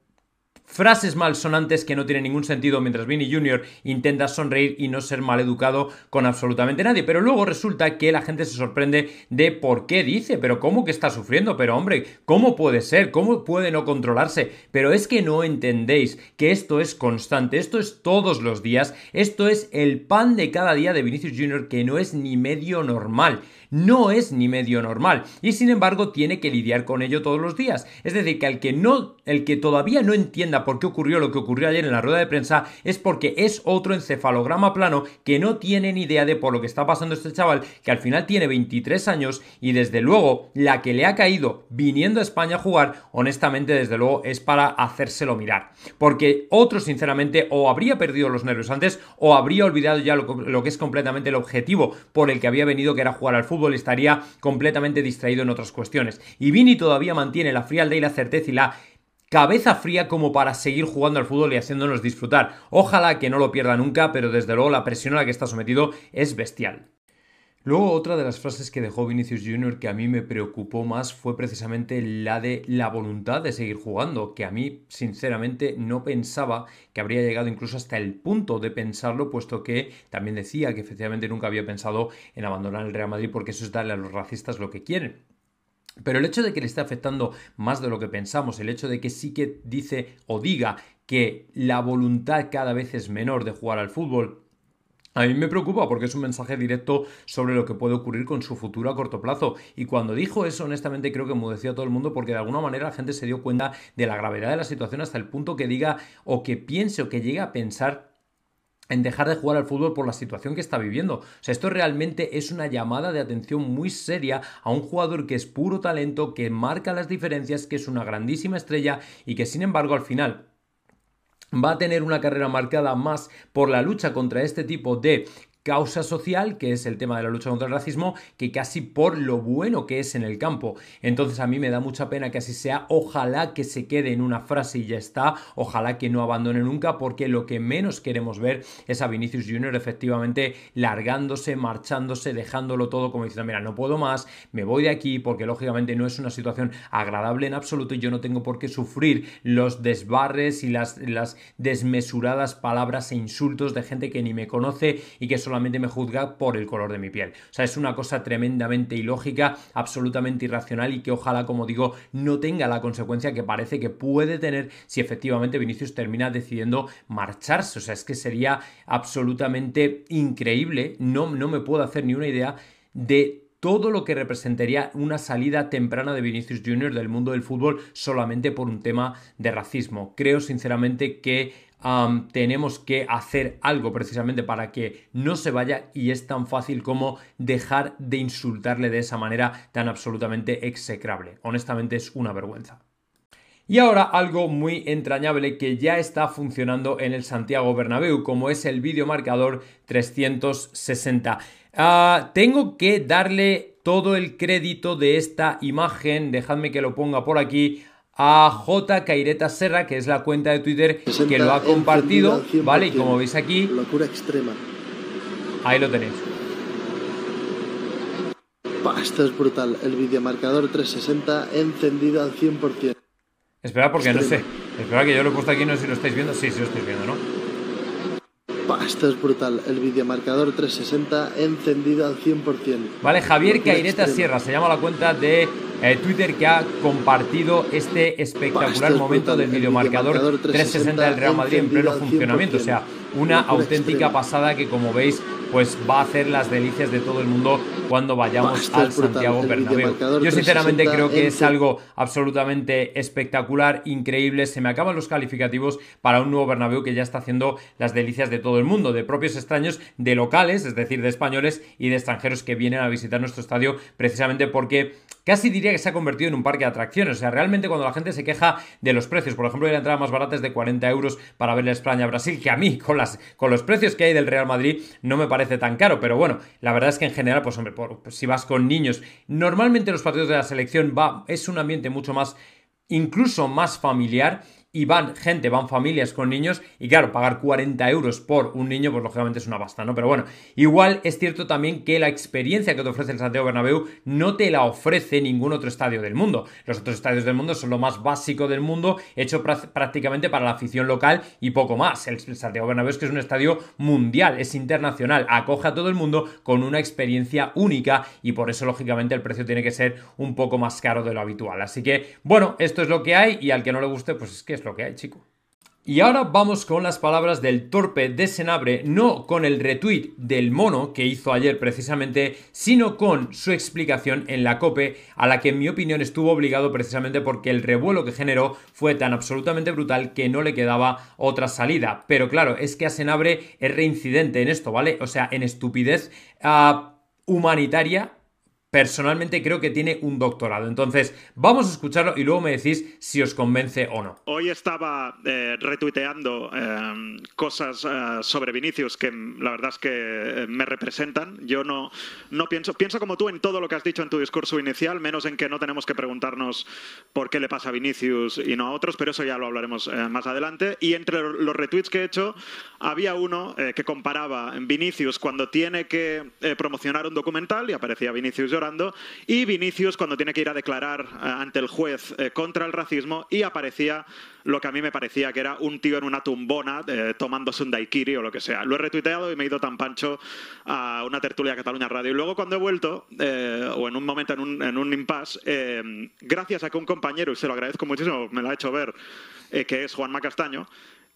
frases malsonantes que no tienen ningún sentido mientras Vinny Jr. intenta sonreír y no ser mal maleducado con absolutamente nadie. Pero luego resulta que la gente se sorprende de por qué dice, pero cómo que está sufriendo, pero hombre, ¿cómo puede ser? ¿Cómo puede no controlarse? Pero es que no entendéis que esto es constante, esto es todos los días, esto es el pan de cada día de Vinicius Jr. que no es ni medio normal. No es ni medio normal y sin embargo tiene que lidiar con ello todos los días. Es decir, que al que no el que todavía no entiende porque por qué ocurrió lo que ocurrió ayer en la rueda de prensa es porque es otro encefalograma plano que no tiene ni idea de por lo que está pasando este chaval, que al final tiene 23 años y desde luego la que le ha caído viniendo a España a jugar, honestamente desde luego es para hacérselo mirar. Porque otro sinceramente o habría perdido los nervios antes o habría olvidado ya lo, que es completamente el objetivo por el que había venido, que era jugar al fútbol, estaría completamente distraído en otras cuestiones. Y Vini todavía mantiene la frialdad y la certeza y la cabeza fría como para seguir jugando al fútbol y haciéndonos disfrutar. Ojalá que no lo pierda nunca, pero desde luego la presión a la que está sometido es bestial. Luego otra de las frases que dejó Vinicius Jr. que a mí me preocupó más fue precisamente la de la voluntad de seguir jugando, que a mí sinceramente no pensaba que habría llegado incluso hasta el punto de pensarlo, puesto que también decía que efectivamente nunca había pensado en abandonar el Real Madrid porque eso es darle a los racistas lo que quieren. Pero el hecho de que le esté afectando más de lo que pensamos, el hecho de que sí que dice o diga que la voluntad cada vez es menor de jugar al fútbol, a mí me preocupa porque es un mensaje directo sobre lo que puede ocurrir con su futuro a corto plazo. Y cuando dijo eso, honestamente creo que enmudeció a todo el mundo porque de alguna manera la gente se dio cuenta de la gravedad de la situación hasta el punto que diga o que piense o que llegue a pensar en dejar de jugar al fútbol por la situación que está viviendo. O sea, esto realmente es una llamada de atención muy seria a un jugador que es puro talento, que marca las diferencias, que es una grandísima estrella y que sin embargo al final va a tener una carrera marcada más por la lucha contra este tipo de causa social, que es el tema de la lucha contra el racismo, que casi por lo bueno que es en el campo. Entonces a mí me da mucha pena que así sea, ojalá que se quede en una frase y ya está, ojalá que no abandone nunca, porque lo que menos queremos ver es a Vinicius Jr. efectivamente largándose, marchándose, dejándolo todo como diciendo, mira, no puedo más, me voy de aquí, porque lógicamente no es una situación agradable en absoluto y yo no tengo por qué sufrir los desbarres y las, las desmesuradas palabras e insultos de gente que ni me conoce y que solo solamente me juzga por el color de mi piel. O sea, es una cosa tremendamente ilógica, absolutamente irracional y que ojalá, como digo, no tenga la consecuencia que parece que puede tener si efectivamente Vinicius termina decidiendo marcharse. O sea, es que sería absolutamente increíble. No, no me puedo hacer ni una idea de todo lo que representaría una salida temprana de Vinicius Jr. del mundo del fútbol solamente por un tema de racismo. Creo sinceramente que tenemos que hacer algo precisamente para que no se vaya y es tan fácil como dejar de insultarle de esa manera tan absolutamente execrable. Honestamente es una vergüenza. Y ahora algo muy entrañable que ya está funcionando en el Santiago Bernabéu, como es el videomarcador 360. Ah, tengo que darle todo el crédito de esta imagen, dejadme que lo ponga por aquí, a J. Caireta Serra, que es la cuenta de Twitter que lo ha compartido, ¿vale? Y como veis aquí... Locura extrema. Ahí lo tenéis. Esto es brutal. El videomarcador 360 encendido al 100%. Espera, porque no sé. Espera que yo lo he puesto aquí, no sé si lo estáis viendo. Sí, sí lo estáis viendo, ¿no? esto es brutal. El videomarcador 360 encendido al 100%. Vale, Javier Caireta Sierra se llama la cuenta de eh, Twitter que ha compartido este espectacular momento del videomarcador, 360 del Real Madrid en pleno funcionamiento. O sea, una auténtica pasada que como veis pues va a hacer las delicias de todo el mundo cuando vayamos al Santiago Bernabéu. Yo sinceramente creo que es algo absolutamente espectacular, increíble. Se me acaban los calificativos para un nuevo Bernabéu que ya está haciendo las delicias de todo el mundo, de propios extraños, de locales, es decir, de españoles y de extranjeros que vienen a visitar nuestro estadio precisamente porque casi diría que se ha convertido en un parque de atracciones. O sea, realmente cuando la gente se queja de los precios, por ejemplo, la entrada más barata de 40 euros para ver la España-Brasil, que a mí, con, las, con los precios que hay del Real Madrid, no me parece tan caro. Pero bueno, la verdad es que en general, pues hombre, pues, si vas con niños. Normalmente los partidos de la selección va, es un ambiente mucho más, incluso más familiar y van gente, van familias con niños, y claro, pagar 40 euros por un niño, pues lógicamente es una basta, ¿no? Pero bueno, igual es cierto también que la experiencia que te ofrece el Santiago Bernabéu no te la ofrece ningún otro estadio del mundo. Los otros estadios del mundo son lo más básico del mundo, hecho prácticamente para la afición local y poco más. El Santiago Bernabéu es que es un estadio mundial, es internacional, acoge a todo el mundo con una experiencia única y por eso lógicamente el precio tiene que ser un poco más caro de lo habitual. Así que, bueno, esto es lo que hay y al que no le guste, pues es que lo que hay, chico. Y ahora vamos con las palabras del torpe de Senabre, no con el retweet del mono que hizo ayer precisamente, sino con su explicación en la COPE, a la que en mi opinión estuvo obligado precisamente porque el revuelo que generó fue tan absolutamente brutal que no le quedaba otra salida. Pero claro, es que a Senabre es reincidente en esto, ¿vale? O sea, en estupidez ah, humanitaria personalmente creo que tiene un doctorado. Entonces, vamos a escucharlo y luego me decís si os convence o no. Hoy estaba eh, retuiteando em, cosas eh, sobre Vinicius que mm, la verdad es que eh, me representan. Yo no, no pienso, pienso como tú en todo lo que has dicho en tu discurso inicial, menos en que no tenemos que preguntarnos por qué le pasa a Vinicius y no a otros, pero eso ya lo hablaremos más adelante. Y entre los retweets que he hecho, había uno que comparaba Vinicius cuando tiene que promocionar un documental y aparecía Vinicius y Vinicius cuando tiene que ir a declarar eh, ante el juez eh, contra el racismo y aparecía lo que a mí me parecía que era un tío en una tumbona eh, tomándose un daiquiri o lo que sea. Lo he retuiteado y me he ido tan pancho a una tertulia de Cataluña Radio. Y luego cuando he vuelto, eh, o en un momento en un, en un impasse, gracias a que un compañero, y se lo agradezco muchísimo, me lo ha hecho ver, que es Juanma Castaño,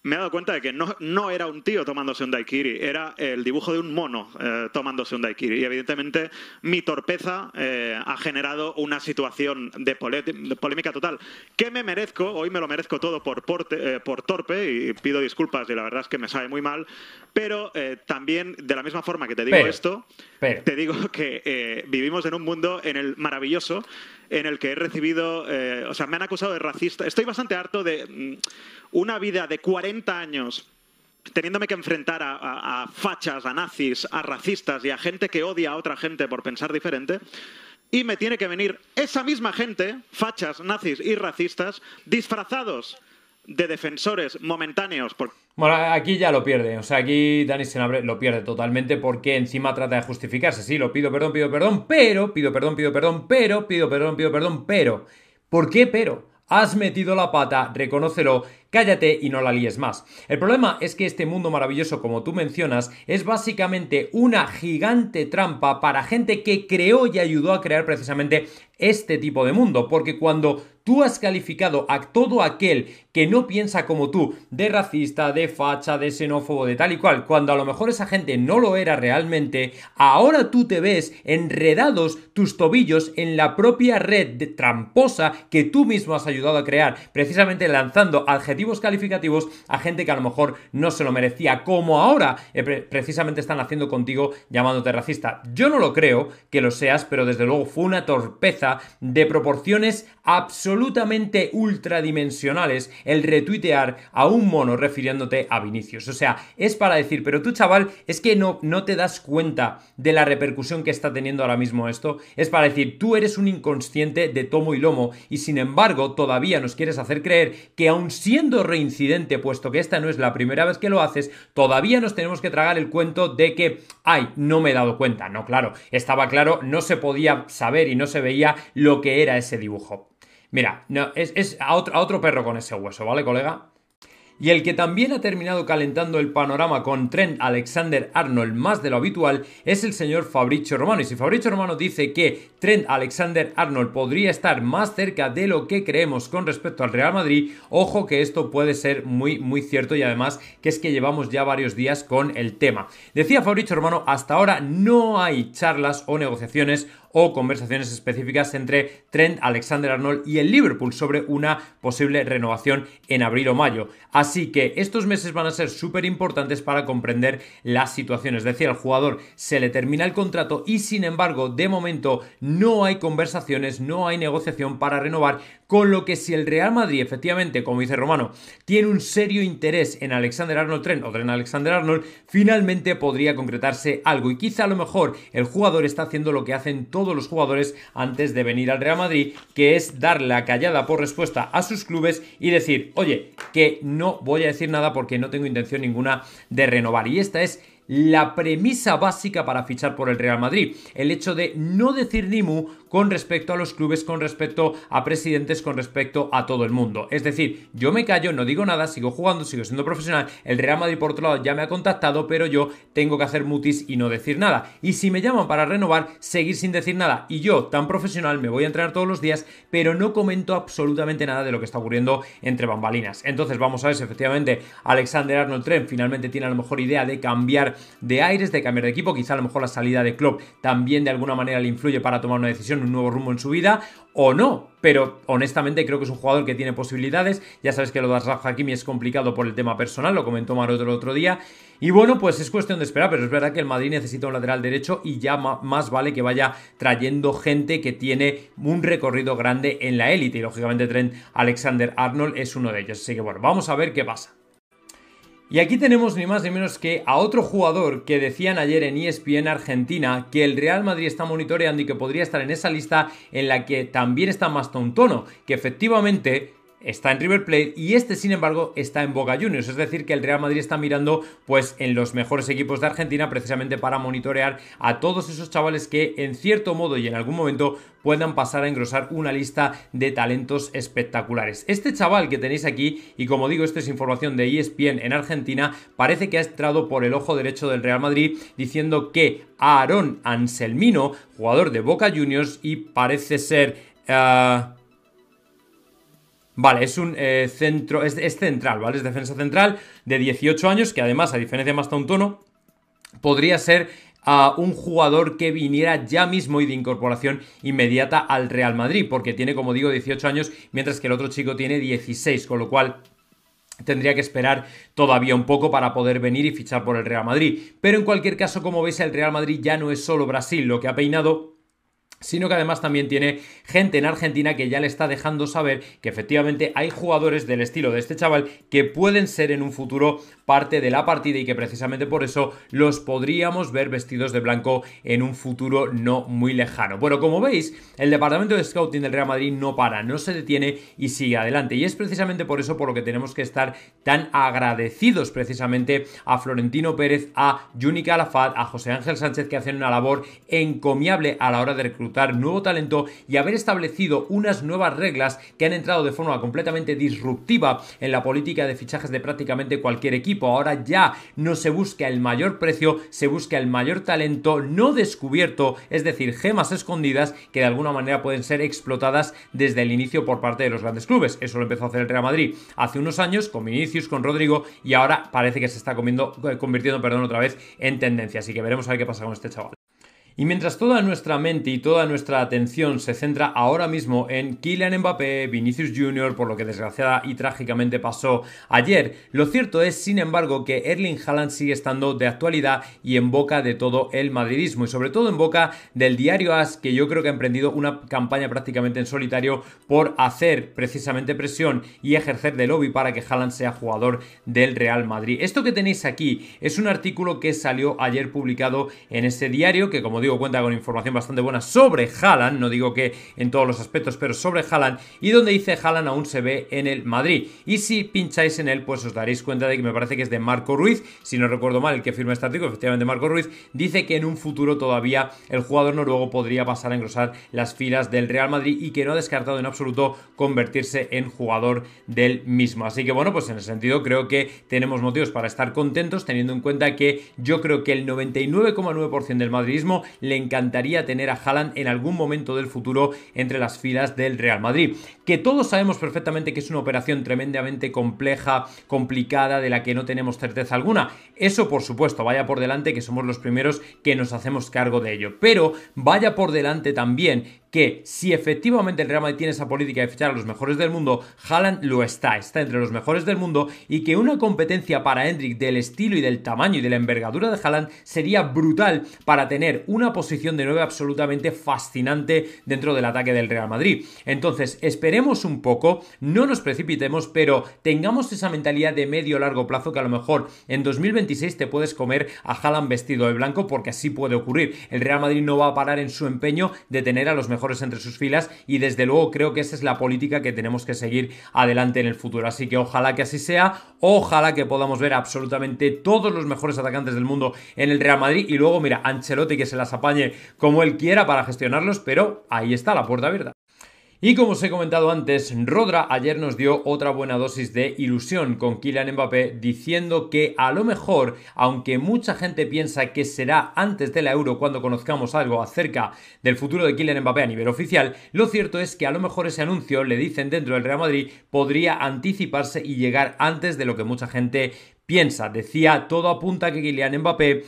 me he dado cuenta de que no, no era un tío tomándose un daiquiri, era el dibujo de un mono eh, tomándose un daiquiri. Y evidentemente mi torpeza eh, ha generado una situación de, polémica total. ¿Qué me merezco? Hoy me lo merezco todo por, eh, por torpe y pido disculpas y la verdad es que me sabe muy mal. Pero también, de la misma forma que te digo esto, te digo <laughs> que vivimos en un mundo en el maravilloso en el que he recibido, eh, o sea, me han acusado de racista. Estoy bastante harto de mm, una vida de 40 años teniéndome que enfrentar a, fachas, a nazis, a racistas y a gente que odia a otra gente por pensar diferente. Y me tiene que venir esa misma gente, fachas, nazis y racistas, disfrazados de defensores momentáneos. Bueno, aquí ya lo pierde. O sea, aquí Dani Senabre lo pierde totalmente porque encima trata de justificarse. Sí, lo pido perdón, pido perdón, pero, pido perdón, pido perdón, pero, pido perdón, pido perdón, pero. ¿Por qué pero? Has metido la pata, reconócelo, cállate y no la líes más. El problema es que este mundo maravilloso, como tú mencionas, es básicamente una gigante trampa para gente que creó y ayudó a crear precisamente este tipo de mundo, porque cuando tú has calificado a todo aquel que no piensa como tú de racista, de facha, de xenófobo, de tal y cual, cuando a lo mejor esa gente no lo era realmente, ahora tú te ves enredados tus tobillos en la propia red de tramposa que tú mismo has ayudado a crear, precisamente lanzando adjetivos calificativos a gente que a lo mejor no se lo merecía, como ahora eh, precisamente están haciendo contigo llamándote racista. Yo no lo creo que lo seas, pero desde luego fue una torpeza de proporciones absolutamente ultradimensionales el retuitear a un mono refiriéndote a Vinicius. O sea, es para decir, pero tú chaval, es que no, no te das cuenta de la repercusión que está teniendo ahora mismo esto. Es para decir, tú eres un inconsciente de tomo y lomo y sin embargo todavía nos quieres hacer creer que aun siendo reincidente, puesto que esta no es la primera vez que lo haces, todavía nos tenemos que tragar el cuento de que, ay, no me he dado cuenta. No, claro, estaba claro, no se podía saber y no se veía lo que era ese dibujo. Mira, no, es, a, otro, perro con ese hueso, ¿vale, colega? Y el que también ha terminado calentando el panorama con Trent Alexander Arnold más de lo habitual es el señor Fabricio Romano. Y si Fabricio Romano dice que Trent Alexander Arnold podría estar más cerca de lo que creemos con respecto al Real Madrid, ojo que esto puede ser muy, muy cierto y además que es que llevamos ya varios días con el tema. Decía Fabricio Romano, hasta ahora no hay charlas o negociaciones o conversaciones específicas entre Trent Alexander-Arnold y el Liverpool sobre una posible renovación en abril o mayo. Así que estos meses van a ser súper importantes para comprender las situaciones. Es decir, al jugador se le termina el contrato y sin embargo, de momento no hay conversaciones, no hay negociación para renovar, con lo que si el Real Madrid efectivamente, como dice Romano, tiene un serio interés en Alexander Arnold Trent o Trent Alexander Arnold, finalmente podría concretarse algo y quizá a lo mejor el jugador está haciendo lo que hacen todos todos los jugadores antes de venir al Real Madrid, que es dar la callada por respuesta a sus clubes y decir, oye, que no voy a decir nada porque no tengo intención ninguna de renovar. Y esta es la premisa básica para fichar por el Real Madrid. El hecho de no decir ni mu con respecto a los clubes, con respecto a presidentes, con respecto a todo el mundo. Es decir, yo me callo, no digo nada, sigo jugando, sigo siendo profesional, el Real Madrid por otro lado ya me ha contactado, pero yo tengo que hacer mutis y no decir nada. Y si me llaman para renovar, seguir sin decir nada. Y yo, tan profesional, me voy a entrenar todos los días, pero no comento absolutamente nada de lo que está ocurriendo entre bambalinas. Entonces vamos a ver si efectivamente Alexander Arnold Tren finalmente tiene a lo mejor idea de cambiar de aires, de cambiar de equipo, quizá a lo mejor la salida de Klopp también de alguna manera le influye para tomar una decisión un nuevo rumbo en su vida o no. Pero honestamente creo que es un jugador que tiene posibilidades. Ya sabes que lo de aquí Hakimi es complicado por el tema personal, lo comentó Maroto el otro día. Y bueno, pues es cuestión de esperar, pero es verdad que el Madrid necesita un lateral derecho y ya más vale que vaya trayendo gente que tiene un recorrido grande en la élite. Y lógicamente Trent Alexander Arnold es uno de ellos. Así que bueno, vamos a ver qué pasa. Y aquí tenemos ni más ni menos que a otro jugador que decían ayer en ESPN Argentina que el Real Madrid está monitoreando y que podría estar en esa lista en la que también está Maston Tono, que efectivamente está en River Plate y este, sin embargo, está en Boca Juniors. Es decir, que el Real Madrid está mirando pues en los mejores equipos de Argentina precisamente para monitorear a todos esos chavales que en cierto modo y en algún momento puedan pasar a engrosar una lista de talentos espectaculares. Este chaval que tenéis aquí, y como digo, esto es información de ESPN en Argentina, parece que ha entrado por el ojo derecho del Real Madrid diciendo que Aaron Anselmino, jugador de Boca Juniors y parece ser... Eh, Vale, es un eh, centro, es, central, ¿vale? Es defensa central de 18 años, que además, a diferencia de tono, podría ser ah, un jugador que viniera ya mismo y de incorporación inmediata al Real Madrid, porque tiene, como digo, 18 años, mientras que el otro chico tiene 16, con lo cual Tendría que esperar todavía un poco para poder venir y fichar por el Real Madrid. Pero en cualquier caso, como veis, el Real Madrid ya no es solo Brasil, lo que ha peinado sino que además también tiene gente en Argentina que ya le está dejando saber que efectivamente hay jugadores del estilo de este chaval que pueden ser en un futuro parte de la partida y que precisamente por eso los podríamos ver vestidos de blanco en un futuro no muy lejano. Bueno, como veis, el departamento de scouting del Real Madrid no para, no se detiene y sigue adelante. Y es precisamente por eso por lo que tenemos que estar tan agradecidos precisamente a Florentino Pérez, a Juni Calafat, a José Ángel Sánchez que hacen una labor encomiable a la hora de reclutar nuevo talento y haber establecido unas nuevas reglas que han entrado de forma completamente disruptiva en la política de fichajes de prácticamente cualquier equipo. Ahora ya no se busca el mayor precio, se busca el mayor talento no descubierto, es decir, gemas escondidas que de alguna manera pueden ser explotadas desde el inicio por parte de los grandes clubes. Eso lo empezó a hacer el Real Madrid hace unos años con Vinicius, con Rodrigo y ahora parece que se está eh, convirtiendo perdón, otra vez en tendencia. Así que veremos a ver qué pasa con este chaval. Y mientras toda nuestra mente y toda nuestra atención se centra ahora mismo en Kylian Mbappé, Vinicius Jr., por lo que desgraciada y trágicamente pasó ayer, lo cierto es, sin embargo, que Erling Haaland sigue estando de actualidad y en boca de todo el madridismo, y sobre todo en boca del diario AS, que yo creo que ha emprendido una campaña prácticamente en solitario por hacer precisamente presión y ejercer de lobby para que Haaland sea jugador del Real Madrid. Esto que tenéis aquí es un artículo que salió ayer publicado en ese diario, que como digo, cuenta con información bastante buena sobre Haaland, no digo que en todos los aspectos, pero sobre Haaland, y donde dice Haaland aún se ve en el Madrid. Y si pincháis en él, pues os daréis cuenta de que me parece que es de Marco Ruiz, si no recuerdo mal, el que firma este artículo, efectivamente Marco Ruiz, dice que en un futuro todavía el jugador noruego podría pasar a engrosar las filas del Real Madrid y que no ha descartado en absoluto convertirse en jugador del mismo. Así que bueno, pues en ese sentido creo que tenemos motivos para estar contentos teniendo en cuenta que yo creo que el 99,9% del madridismo le encantaría tener a Haaland en algún momento del futuro entre las filas del Real Madrid. Que todos sabemos perfectamente que es una operación tremendamente compleja, complicada, de la que no tenemos certeza alguna. Eso por supuesto, vaya por delante que somos los primeros que nos hacemos cargo de ello. Pero vaya por delante también que si efectivamente el Real Madrid tiene esa política de fichar a los mejores del mundo, Haaland lo está, está entre los mejores del mundo y que una competencia para Hendrik del estilo y del tamaño y de la envergadura de Haaland sería brutal para tener una posición de nueve absolutamente fascinante dentro del ataque del Real Madrid. Entonces, esperemos un poco, no nos precipitemos, pero tengamos esa mentalidad de medio largo plazo que a lo mejor en 2026 te puedes comer a Haaland vestido de blanco porque así puede ocurrir. El Real Madrid no va a parar en su empeño de tener a los mejores entre sus filas y desde luego creo que esa es la política que tenemos que seguir adelante en el futuro. Así que ojalá que así sea, ojalá que podamos ver absolutamente todos los mejores atacantes del mundo en el Real Madrid y luego mira, Ancelotti que se las apañe como él quiera para gestionarlos, pero ahí está la puerta abierta. Y como os he comentado antes, Rodra ayer nos dio otra buena dosis de ilusión con Kylian Mbappé diciendo que a lo mejor, aunque mucha gente piensa que será antes de la Euro cuando conozcamos algo acerca del futuro de Kylian Mbappé a nivel oficial, lo cierto es que a lo mejor ese anuncio, le dicen dentro del Real Madrid, podría anticiparse y llegar antes de lo que mucha gente Piensa, decía, todo apunta que Kylian Mbappé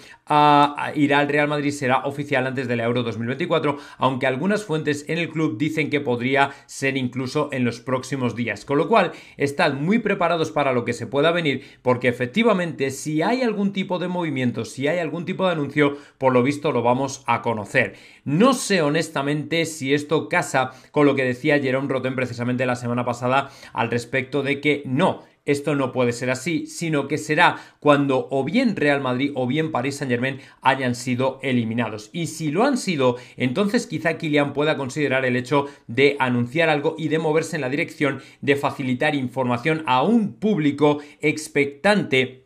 irá al Real Madrid, será oficial antes del Euro 2024, aunque algunas fuentes en el club dicen que podría ser incluso en los próximos días. Con lo cual, están muy preparados para lo que se pueda venir, porque efectivamente, si hay algún tipo de movimiento, si hay algún tipo de anuncio, por lo visto lo vamos a conocer. No sé honestamente si esto casa con lo que decía Jerome Rotén precisamente la semana pasada al respecto de que no, esto no puede ser así, sino que será cuando o bien Real Madrid o bien París Saint Germain hayan sido eliminados. Y si lo han sido, entonces quizá Kylian pueda considerar el hecho de anunciar algo y de moverse en la dirección de facilitar información a un público expectante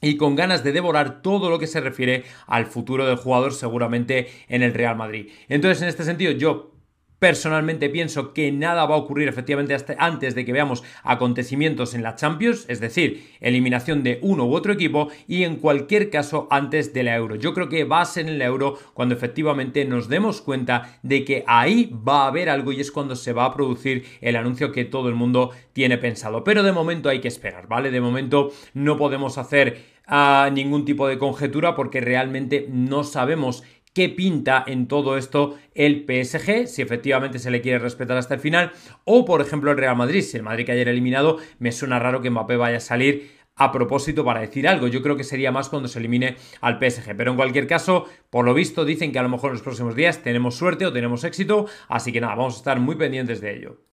y con ganas de devorar todo lo que se refiere al futuro del jugador seguramente en el Real Madrid. Entonces, en este sentido, yo Personalmente pienso que nada va a ocurrir efectivamente hasta antes de que veamos acontecimientos en la Champions, es decir, eliminación de uno u otro equipo y en cualquier caso antes de la Euro. Yo creo que va a ser en la Euro cuando efectivamente nos demos cuenta de que ahí va a haber algo y es cuando se va a producir el anuncio que todo el mundo tiene pensado. Pero de momento hay que esperar, ¿vale? De momento no podemos hacer ah, ningún tipo de conjetura porque realmente no sabemos qué pinta en todo esto el PSG, si efectivamente se le quiere respetar hasta el final, o por ejemplo el Real Madrid, si el Madrid que ayer eliminado, me suena raro que Mbappé vaya a salir a propósito para decir algo. Yo creo que sería más cuando se elimine al PSG. Pero en cualquier caso, por lo visto, dicen que a lo mejor en los próximos días tenemos suerte o tenemos éxito. Así que nada, vamos a estar muy pendientes de ello.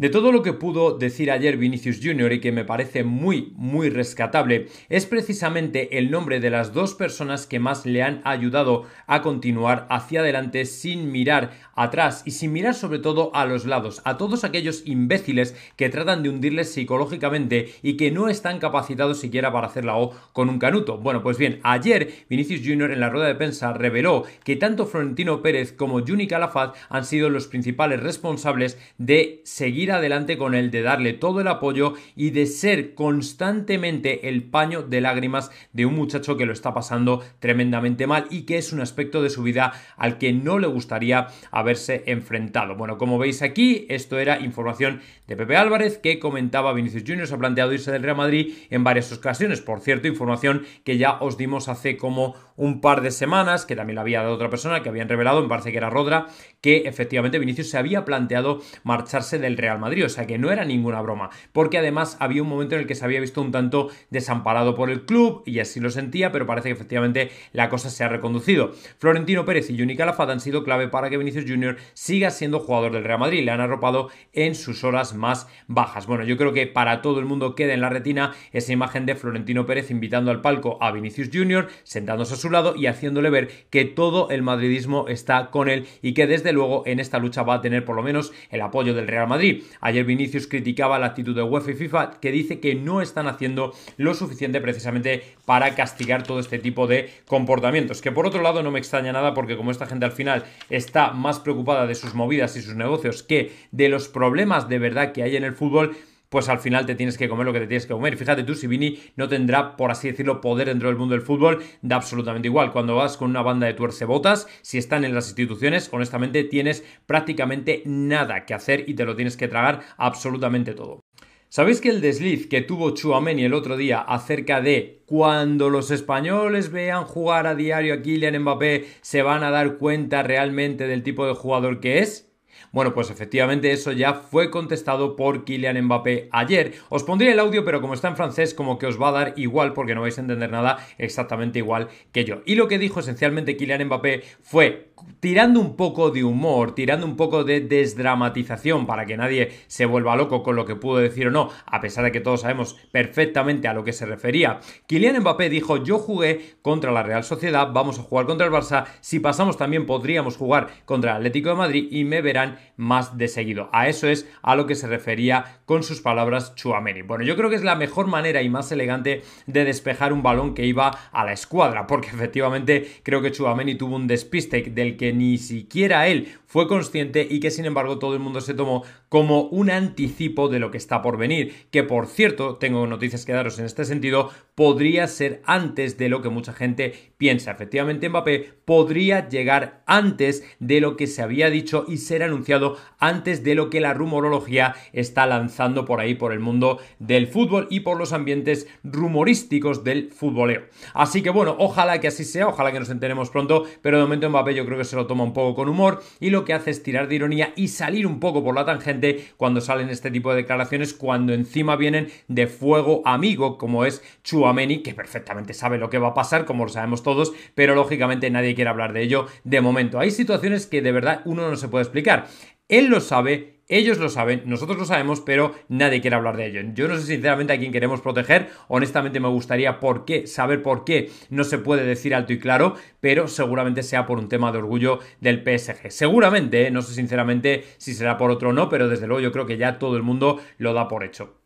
De todo lo que pudo decir ayer Vinicius Jr. y que me parece muy, muy rescatable, es precisamente el nombre de las dos personas que más le han ayudado a continuar hacia adelante sin mirar atrás y sin mirar sobre todo a los lados, a todos aquellos imbéciles que tratan de hundirles psicológicamente y que no están capacitados siquiera para hacer la O con un canuto. Bueno, pues bien, ayer Vinicius Jr. en la rueda de prensa reveló que tanto Florentino Pérez como Juni Calafaz han sido los principales responsables de seguir adelante con él, de darle todo el apoyo y de ser constantemente el paño de lágrimas de un muchacho que lo está pasando tremendamente mal y que es un aspecto de su vida al que no le gustaría haber enfrentado. Bueno, como veis aquí, esto era información de Pepe Álvarez que comentaba Vinicius Jr. se ha planteado irse del Real Madrid en varias ocasiones. Por cierto, información que ya os dimos hace como un par de semanas, que también la había dado otra persona, que habían revelado, me parece que era Rodra, que efectivamente Vinicius se había planteado marcharse del Real Madrid, o sea que no era ninguna broma, porque además había un momento en el que se había visto un tanto desamparado por el club y así lo sentía, pero parece que efectivamente la cosa se ha reconducido. Florentino Pérez y Juni Calafat han sido clave para que Vinicius Jr. siga siendo jugador del Real Madrid, le han arropado en sus horas más bajas. Bueno, yo creo que para todo el mundo queda en la retina esa imagen de Florentino Pérez invitando al palco a Vinicius Jr., sentándose a su lado y haciéndole ver que todo el madridismo está con él y que desde luego en esta lucha va a tener por lo menos el apoyo del Real Madrid. Ayer Vinicius criticaba la actitud de UEFA y FIFA que dice que no están haciendo lo suficiente precisamente para castigar todo este tipo de comportamientos. Que por otro lado no me extraña nada porque como esta gente al final está más preocupada de sus movidas y sus negocios que de los problemas de verdad que hay en el fútbol, pues al final te tienes que comer lo que te tienes que comer. Fíjate tú, si Vini no tendrá, por así decirlo, poder dentro del mundo del fútbol, da absolutamente igual. Cuando vas con una banda de tuercebotas, si están en las instituciones, honestamente tienes prácticamente nada que hacer y te lo tienes que tragar absolutamente todo. ¿Sabéis que el desliz que tuvo Chuameni el otro día acerca de cuando los españoles vean jugar a diario a Kylian Mbappé, se van a dar cuenta realmente del tipo de jugador que es? Bueno, pues efectivamente eso ya fue contestado por Kylian Mbappé ayer. Os pondría el audio, pero como está en francés, como que os va a dar igual porque no vais a entender nada exactamente igual que yo. Y lo que dijo esencialmente Kylian Mbappé fue tirando un poco de humor, tirando un poco de desdramatización para que nadie se vuelva loco con lo que pudo decir o no, a pesar de que todos sabemos perfectamente a lo que se refería. Kylian Mbappé dijo, yo jugué contra la Real Sociedad, vamos a jugar contra el Barça, si pasamos también podríamos jugar contra el Atlético de Madrid y me verán más de seguido. A eso es a lo que se refería con sus palabras Chuameni. Bueno, yo creo que es la mejor manera y más elegante de despejar un balón que iba a la escuadra, porque <laughs> efectivamente creo que Chuameni tuvo un despiste del que ni siquiera él fue consciente y que sin embargo todo el mundo se tomó como un anticipo de lo que está por venir, que por cierto, tengo noticias que daros en este sentido, podría ser antes de lo que mucha gente piensa. Efectivamente, Mbappé podría llegar antes de lo que se había dicho y ser anunciado antes de lo que la rumorología está lanzando por ahí, por el mundo del fútbol y por los ambientes rumorísticos del futboleo. Así que bueno, ojalá que así sea, ojalá que nos enteremos pronto, pero de momento Mbappé yo creo que se lo toma un poco con humor y lo que hace es tirar de ironía y salir un poco por la tangente cuando salen este tipo de declaraciones, cuando encima vienen de fuego amigo, como es Chuameni, que perfectamente sabe lo que va a pasar, como lo sabemos todos, pero lógicamente nadie quiere hablar de ello de momento. Hay situaciones que de verdad uno no se puede explicar. Él lo sabe ellos lo saben, nosotros lo sabemos, pero nadie quiere hablar de ello. Yo no sé sinceramente a quién queremos proteger. Honestamente me gustaría por saber por qué no se puede decir alto y claro, pero seguramente sea por un tema de orgullo del PSG. Seguramente, ¿eh? no sé sinceramente si será por otro o no, pero desde luego yo creo que ya todo el mundo lo da por hecho.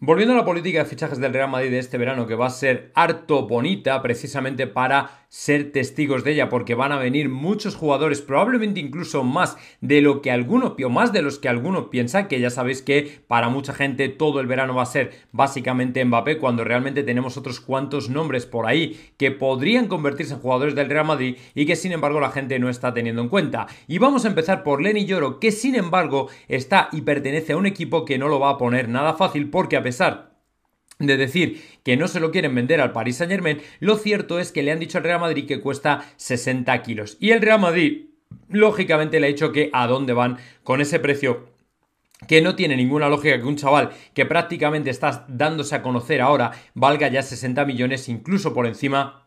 Volviendo a la política de fichajes del Real Madrid de este verano, que va a ser harto bonita precisamente para ser testigos de ella porque van a venir muchos jugadores, probablemente incluso más de lo que alguno más de los que alguno piensa, que ya sabéis que para mucha gente todo el verano va a ser básicamente Mbappé cuando realmente tenemos otros cuantos nombres por ahí que podrían convertirse en jugadores del Real Madrid y que sin embargo la gente no está teniendo en cuenta. Y vamos a empezar por Lenny Lloro, que sin embargo está y pertenece a un equipo que no lo va a poner nada fácil porque a pesar de decir que no se lo quieren vender al Paris Saint Germain, lo cierto es que le han dicho al Real Madrid que cuesta 60 kilos. Y el Real Madrid, lógicamente, le ha dicho que a dónde van con ese precio que no tiene ninguna lógica que un chaval que prácticamente está dándose a conocer ahora valga ya 60 millones incluso por encima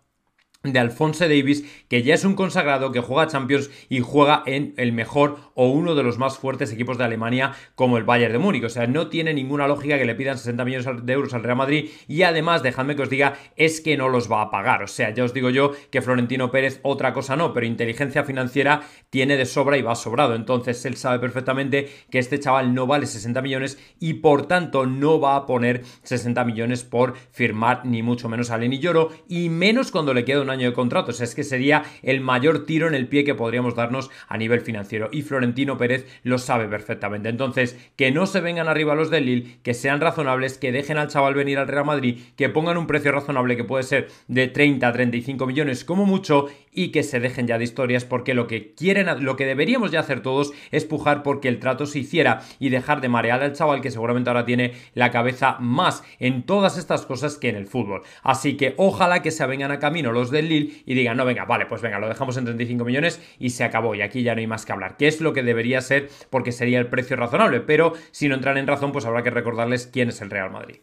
de Alphonse Davis, que ya es un consagrado, que juega Champions y juega en el mejor o uno de los más fuertes equipos de Alemania como el Bayern de Múnich. O sea, no tiene ninguna lógica que le pidan 60 millones de euros al Real Madrid y además, dejadme que os diga, es que no los va a pagar. O sea, ya os digo yo que Florentino Pérez otra cosa no, pero inteligencia financiera tiene de sobra y va sobrado. Entonces, él sabe perfectamente que este chaval no vale 60 millones y por tanto no va a poner 60 millones por firmar ni mucho menos a Lenny Lloro y menos cuando le queda un año de contrato. es que sería el mayor tiro en el pie que podríamos darnos a nivel financiero. Y Florentino Pérez lo sabe perfectamente. Entonces, que no se vengan arriba los del Lille, que sean razonables, que dejen al chaval venir al Real Madrid, que pongan un precio razonable que puede ser de 30 a 35 millones como mucho y que se dejen ya de historias porque lo que quieren, lo que deberíamos ya hacer todos es pujar porque el trato se hiciera y dejar de marear al chaval que seguramente ahora tiene la cabeza más en todas estas cosas que en el fútbol. Así que ojalá que se vengan a camino los de del Lille y digan, no, venga, vale, pues venga, lo dejamos en 35 millones y se acabó. Y aquí ya no hay más que hablar, que es lo que debería ser porque sería el precio razonable. Pero si no entran en razón, pues habrá que recordarles quién es el Real Madrid.